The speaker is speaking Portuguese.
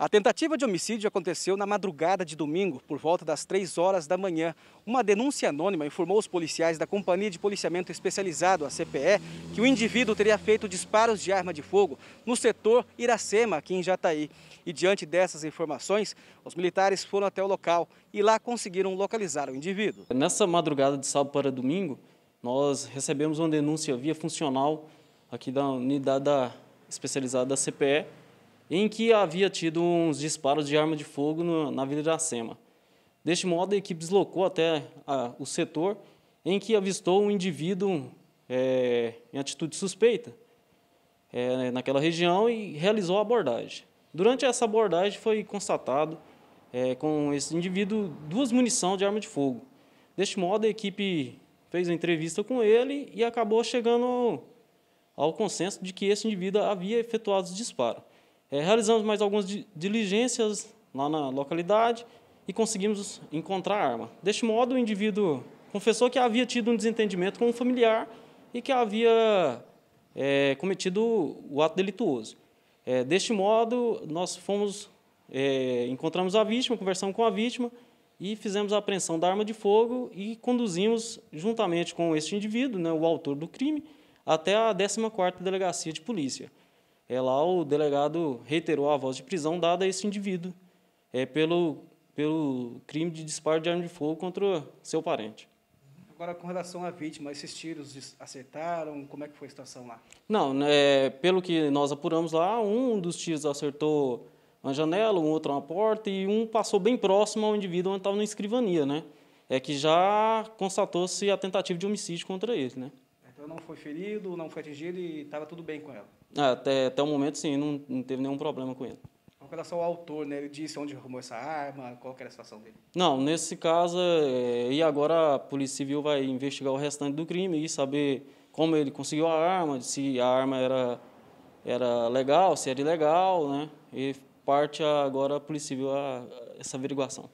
A tentativa de homicídio aconteceu na madrugada de domingo, por volta das 3 horas da manhã. Uma denúncia anônima informou os policiais da Companhia de Policiamento Especializado, a CPE, que o indivíduo teria feito disparos de arma de fogo no setor Iracema, aqui em Jataí. E diante dessas informações, os militares foram até o local e lá conseguiram localizar o indivíduo. Nessa madrugada de sábado para domingo, nós recebemos uma denúncia via funcional aqui da unidade especializada da CPE, em que havia tido uns disparos de arma de fogo no, na Vila Iracema. Deste modo, a equipe deslocou até a, o setor em que avistou um indivíduo é, em atitude suspeita é, naquela região e realizou a abordagem. Durante essa abordagem foi constatado é, com esse indivíduo duas munições de arma de fogo. Deste modo, a equipe fez uma entrevista com ele e acabou chegando ao consenso de que esse indivíduo havia efetuado os disparos. É, realizamos mais algumas diligências lá na localidade e conseguimos encontrar a arma. Deste modo, o indivíduo confessou que havia tido um desentendimento com um familiar e que havia é, cometido o ato delituoso. É, deste modo, nós fomos, é, encontramos a vítima, conversamos com a vítima e fizemos a apreensão da arma de fogo e conduzimos, juntamente com este indivíduo, né, o autor do crime, até a 14ª Delegacia de Polícia. É, lá o delegado reiterou a voz de prisão dada a esse indivíduo é, pelo, pelo crime de disparo de arma de fogo contra seu parente. Agora, com relação à vítima, esses tiros acertaram? Como é que foi a situação lá? Não, é, pelo que nós apuramos lá, um dos tiros acertou uma janela, um outro uma porta e um passou bem próximo ao indivíduo onde estava na escrivania, né? É que já constatou-se a tentativa de homicídio contra ele, né? não foi ferido não foi atingido e estava tudo bem com ela? É, até, até o momento, sim, não, não teve nenhum problema com ele. Com relação ao autor, né? Ele disse onde arrumou essa arma, qual era a situação dele? Não, nesse caso, é, e agora a Polícia Civil vai investigar o restante do crime e saber como ele conseguiu a arma, se a arma era, era legal, se era ilegal, né? E parte agora a Polícia Civil a, a essa averiguação.